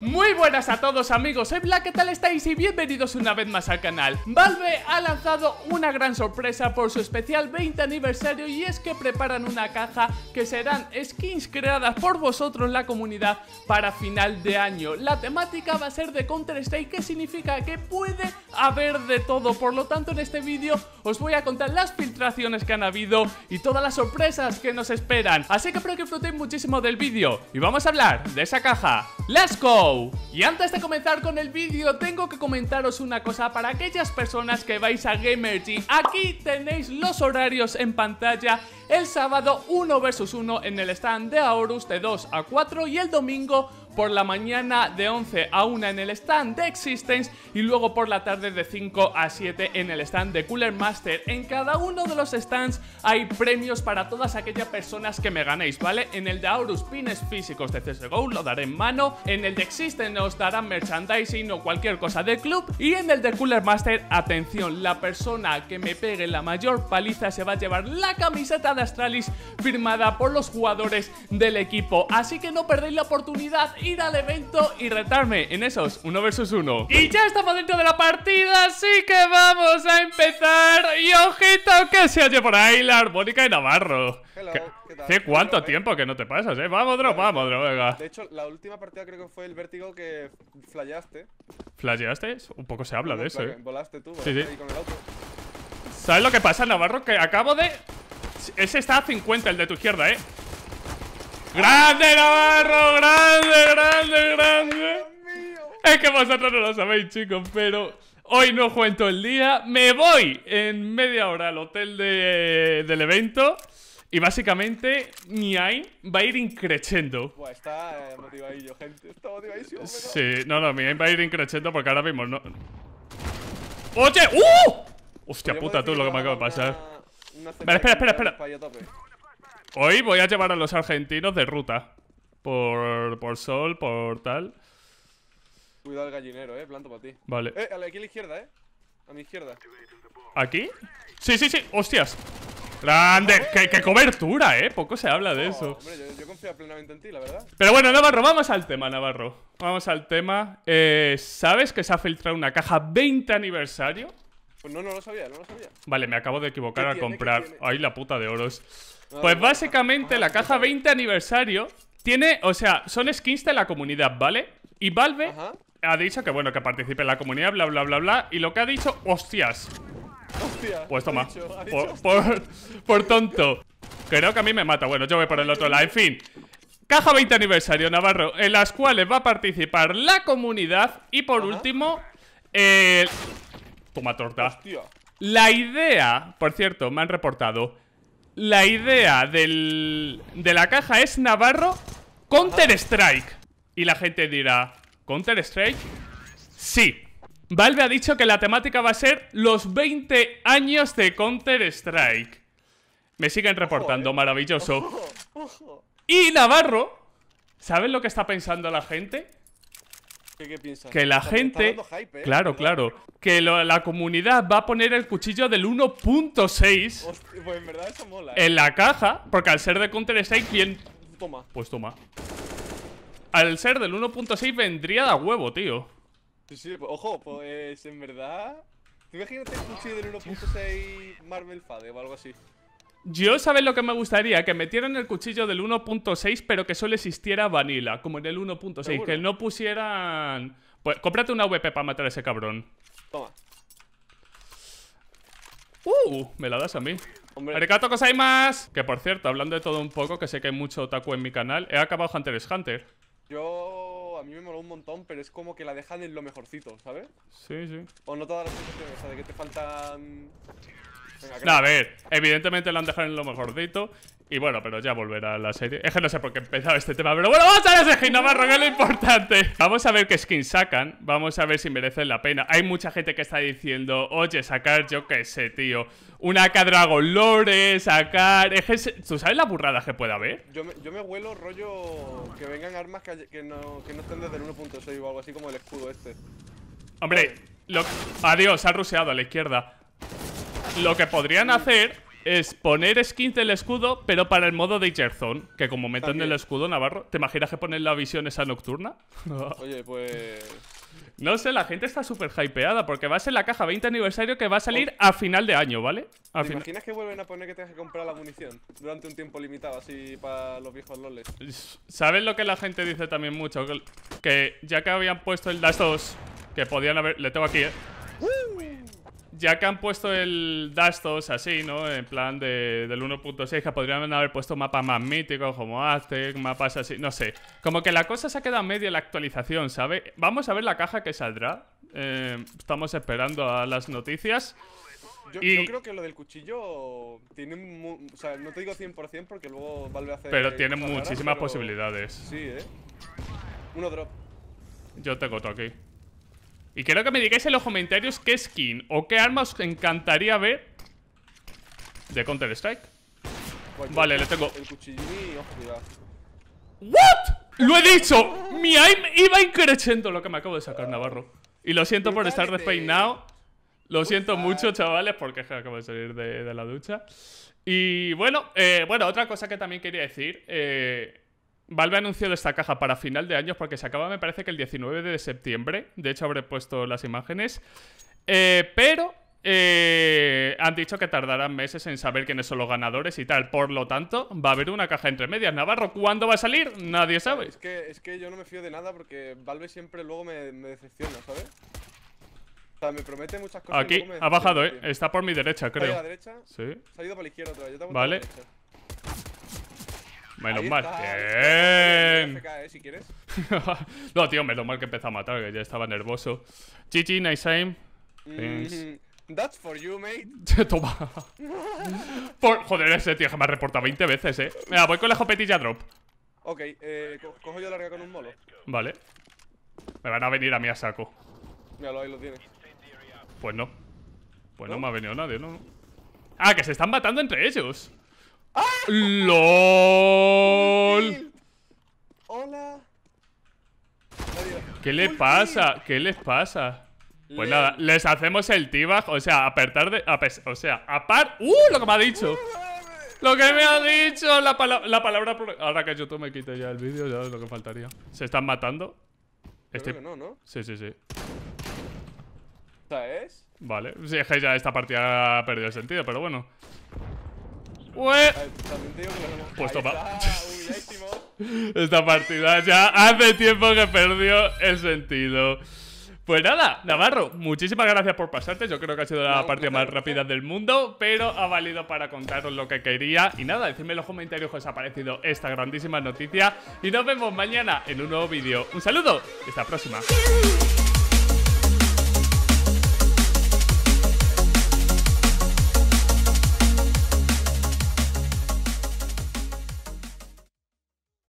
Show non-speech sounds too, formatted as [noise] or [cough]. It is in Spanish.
Muy buenas a todos amigos, soy Black, ¿qué tal estáis? Y bienvenidos una vez más al canal Valve ha lanzado una gran sorpresa por su especial 20 aniversario y es que preparan una caja que serán skins creadas por vosotros la comunidad para final de año La temática va a ser de Counter Strike que significa que puede haber de todo Por lo tanto en este vídeo os voy a contar las filtraciones que han habido y todas las sorpresas que nos esperan Así que espero que disfrutéis muchísimo del vídeo y vamos a hablar de esa caja ¡Let's go! Y antes de comenzar con el vídeo tengo que comentaros una cosa para aquellas personas que vais a Gamergy. Aquí tenéis los horarios en pantalla el sábado 1 vs 1 en el stand de Aorus de 2 a 4 y el domingo por la mañana de 11 a 1 en el stand de Existence y luego por la tarde de 5 a 7 en el stand de Cooler Master. En cada uno de los stands hay premios para todas aquellas personas que me ganéis, ¿vale? En el de Aurus, pines físicos de CSGO lo daré en mano, en el de Existence os darán merchandising o cualquier cosa del club y en el de Cooler Master, atención, la persona que me pegue la mayor paliza se va a llevar la camiseta de Astralis firmada por los jugadores del equipo. Así que no perdéis la oportunidad ir al evento y retarme en esos uno versus uno. Y ya estamos dentro de la partida, así que vamos a empezar. Y ojito que se oye por ahí la armónica de Navarro. Hello, ¿Qué, cuánto tiempo que no te pasas, eh? Vamos, dro, vamos, dro, De hecho, la última partida creo que fue el vértigo que flayaste. ¿Flayaste? Un poco se habla de eso, eh. Volaste tú, ¿Sabes lo que pasa, Navarro? Que acabo de... Ese está a 50, el de tu izquierda, eh. ¡Grande Navarro! ¡Grande, grande, grande! Es que vosotros no lo sabéis, chicos, pero hoy no cuento el día. Me voy en media hora al hotel de, del evento. Y básicamente, Niain va a ir increchendo. Buah, está eh, motivadillo, gente. Está motivadísimo. Sí, no, no, Niain va a ir increchendo porque ahora mismo no. ¡Oye! ¡Uh! Hostia puta, tú lo que me acaba de pasar. Vale, espera, espera, espera. Hoy voy a llevar a los argentinos de ruta. Por, por sol, por tal. Cuidado el gallinero, eh. Planto para ti. Vale. Eh, aquí a la izquierda, eh. A mi izquierda. ¿Aquí? Sí, sí, sí. ¡Hostias! ¡Grande! ¡Qué, cobertura, eh! Poco se habla de eso. Hombre, yo, yo, confío plenamente en ti, la verdad. Pero bueno, Navarro, vamos al tema, Navarro. Vamos al tema. Eh, ¿Sabes que se ha filtrado una caja 20 aniversario? Pues no, no lo sabía, no lo sabía. Vale, me acabo de equivocar a comprar. Ay, la puta de oros. pues básicamente ah, la caja 20 aniversario tiene, o sea, son skins de la comunidad, ¿vale? Y Valve ha dicho que bueno, que participe en la comunidad, bla, bla, bla, bla. Y lo que ha dicho, hostias. Hostias. pues toma, [laughs] por, tonto. Creo que a mí me mata. Bueno, yo voy por el otro lado. En fin, Caja 20 aniversario, Navarro, en las cuales va a participar la comunidad y por último, eh, la idea, por cierto, me han reportado. La idea de la caja es Navarro Counter-Strike. Y la gente dirá, ¿Counter-Strike? Sí. Valve ha dicho que la temática va a ser los 20 años de Counter-Strike. Me siguen reportando, eh. maravilloso. Y Navarro, ¿saben lo que está pensando la gente? ¿Qué, piensas? Que la gente. ¿eh? Claro, claro. Que la comunidad va a poner el cuchillo del 1.6. Pues en verdad eso mola. ¿eh? En la caja, porque al ser de Counter-Strike, ¿quién. Pues toma. Al ser del 1.6 vendría de huevo, tío. Sí, sí, pues, ojo, pues en verdad. Imagínate el cuchillo del 1.6 Marvel Fade o algo así. Yo sabes lo que me gustaría, que metieran el cuchillo del 1.6, pero que solo existiera vanilla, como en el 1.6, que no pusieran... Pues cómprate una VP para matar a ese cabrón. Toma. Uh, me la das a mí. Hombre. hay más Que por cierto, hablando de todo un poco, que sé que hay mucho otaku en mi canal, he acabado Hunter x Hunter. Yo... a mí me moló un montón, pero es como que la dejan en lo mejorcito, ¿sabes? Sí, sí. O no todas las situaciones, o sea, de que te faltan a ver, evidentemente lo han dejado en lo mejordito Y bueno, pero ya volverá a la serie. Es que no sé por qué he empezado este tema, pero bueno, vamos a ver ese Ginamarro, que lo importante. Vamos a ver qué skins sacan. Vamos a ver si merecen la pena. Hay mucha gente que está diciendo, oye, sacar, yo qué sé, tío. Una AK Dragon Lore, sacar. Es ¿tú sabes la burrada que puede haber? Yo me, yo huelo rollo que vengan armas que, no, estén desde el 1.6 o algo así como el escudo este. Hombre, adiós, ha ruseado a la izquierda. Lo que podrían hacer es poner skins del escudo, pero para el modo de Zone. Que como meten el escudo, Navarro, ¿te imaginas que ponen la visión esa nocturna? [laughs] Oye, pues... No sé, la gente está súper hypeada porque va a ser la caja 20 aniversario que va a salir oh. a final de año, ¿vale? ¿Te imaginas que vuelven a poner que tengas que comprar la munición durante un tiempo limitado, así para los viejos loles? ¿Sabes lo que la gente dice también mucho? Que ya que habían puesto el das 2, que podían haber... Le tengo aquí, ¿eh? ya que han puesto el Dastos así, ¿no? En plan del 1.6, que podrían haber puesto mapas más míticos como Aztec, mapas así, no sé. Como que la cosa se ha quedado media en la actualización, ¿sabes? Vamos a ver la caja que saldrá. Eh, estamos esperando a las noticias. Yo, creo que lo del cuchillo tiene... o sea, no te digo 100% porque luego Valve hacer Pero tiene muchísimas posibilidades. Sí, ¿eh? Uno drop. Yo tengo otro aquí. Y quiero que me digáis en los comentarios qué skin o qué arma os encantaría ver de Counter Strike. Vale, le tengo. Oh, ¿What? ¡Lo he dicho! Mi aim iba increciendo lo que me acabo de sacar, Navarro. Y lo siento por estar despeinado. Lo siento mucho, chavales, porque acabo de salir de, la ducha. Y bueno, eh, bueno, otra cosa que también quería decir. Eh, Valve ha anunciado esta caja para final de año porque se acaba, me parece que el 19 de septiembre. De hecho, habré puesto las imágenes. Eh, pero eh, han dicho que tardarán meses en saber quiénes son los ganadores y tal. Por lo tanto, va a haber una caja entre medias. Navarro, ¿cuándo va a salir? Nadie sabe. Es que, es que yo no me fío de nada porque Valve siempre luego me, decepciona, ¿sabes? O sea, me promete muchas cosas. Aquí, ha bajado, eh. Está por mi derecha, creo. ¿Está a la derecha? Sí. ha para la izquierda otra Yo vale. Menos mal. Bien. E, [laughs] no, tío, menos mal que empezó a matar, que ya estaba nervioso. GG, nice aim. Mm, that's for you, mate. [laughs] Toma. Por, joder, ese tío que me ha reportado 20 veces, eh. Mira, voy con la jopetilla drop. Ok, eh, cojo yo larga con un molo. Vale. Me van a venir a mí a saco. Míralo, ahí lo tiene. Pues no. Pues no, me ha venido nadie, ¿no? Ah, que se están matando entre ellos. ¡Ah! ¿Qué les pasa? ¿Qué les pasa? Pues nada, les hacemos el tibag, o sea, apertar de... o sea, apar... ¡Uh! Lo que me ha dicho. Lo que me ha dicho la, palabra... Ahora que YouTube me quite ya el vídeo, ya es lo que faltaría. ¿Se están matando? Este... no, ¿no? Sí, sí, sí. ¿Esta es? Vale, si sí, ya esta partida ha perdido el sentido, pero bueno. Pues, Puesto para... [laughs] Esta partida ya hace tiempo que perdió el sentido. Pues nada, Navarro, muchísimas gracias por pasarte. Yo creo que ha sido la partida más rápida del mundo, pero ha valido para contaros lo que quería. Y nada, decidme en los comentarios que os ha parecido esta grandísima noticia. Y nos vemos mañana en un nuevo vídeo. Un saludo y hasta la próxima.